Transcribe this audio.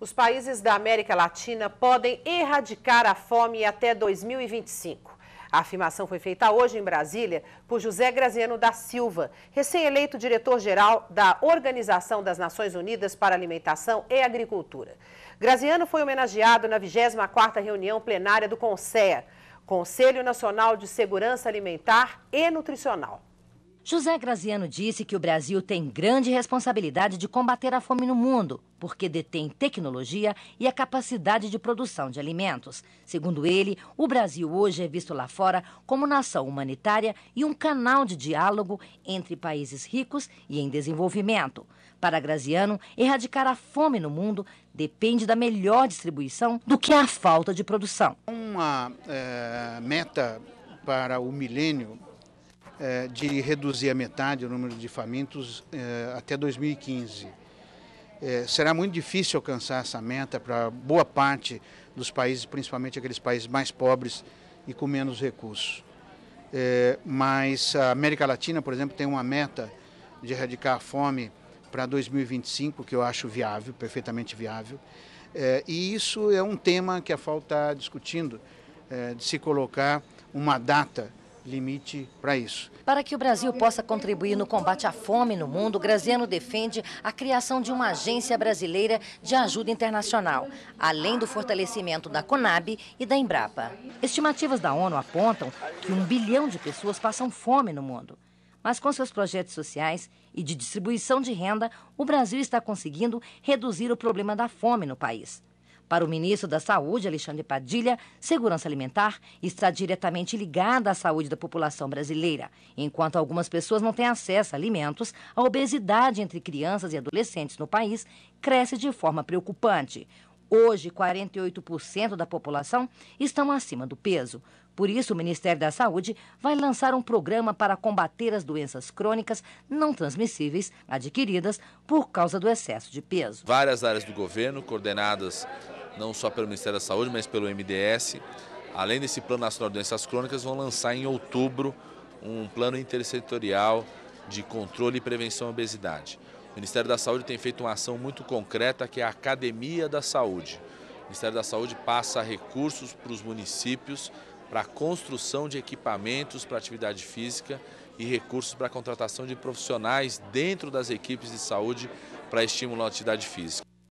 os países da América Latina podem erradicar a fome até 2025. A afirmação foi feita hoje em Brasília por José Graziano da Silva, recém-eleito diretor-geral da Organização das Nações Unidas para Alimentação e Agricultura. Graziano foi homenageado na 24ª reunião plenária do CONSEA, Conselho Nacional de Segurança Alimentar e Nutricional. José Graziano disse que o Brasil tem grande responsabilidade de combater a fome no mundo, porque detém tecnologia e a capacidade de produção de alimentos. Segundo ele, o Brasil hoje é visto lá fora como nação humanitária e um canal de diálogo entre países ricos e em desenvolvimento. Para Graziano, erradicar a fome no mundo depende da melhor distribuição do que a falta de produção. Uma é, meta para o milênio é, de reduzir a metade o número de famintos é, até 2015. É, será muito difícil alcançar essa meta para boa parte dos países, principalmente aqueles países mais pobres e com menos recursos. mas a América Latina, por exemplo, tem uma meta de erradicar a fome para 2025, que eu acho viável, perfeitamente viável. e isso é um tema que a FAO está discutindo, de se colocar uma data limite para isso. Para que o Brasil possa contribuir no combate à fome no mundo, Graziano defende a criação de uma agência brasileira de ajuda internacional, além do fortalecimento da Conab e da Embrapa. Estimativas da ONU apontam que um bilhão de pessoas passam fome no mundo. Mas com seus projetos sociais e de distribuição de renda, o Brasil está conseguindo reduzir o problema da fome no país. Para o ministro da Saúde, Alexandre Padilha, segurança alimentar está diretamente ligada à saúde da população brasileira. Enquanto algumas pessoas não têm acesso a alimentos, a obesidade entre crianças e adolescentes no país cresce de forma preocupante. Hoje, 48% da população estão acima do peso. Por isso, o Ministério da Saúde vai lançar um programa para combater as doenças crônicas não transmissíveis adquiridas por causa do excesso de peso. Várias áreas do governo, coordenadas não só pelo Ministério da Saúde, mas pelo MDS. Além desse Plano Nacional de Doenças Crônicas, vão lançar em outubro um plano intersetorial de controle e prevenção à obesidade. O Ministério da Saúde tem feito uma ação muito concreta que é a Academia da Saúde. O Ministério da Saúde passa recursos para os municípios para a construção de equipamentos para atividade física e recursos para a contratação de profissionais dentro das equipes de saúde para estimular a atividade física.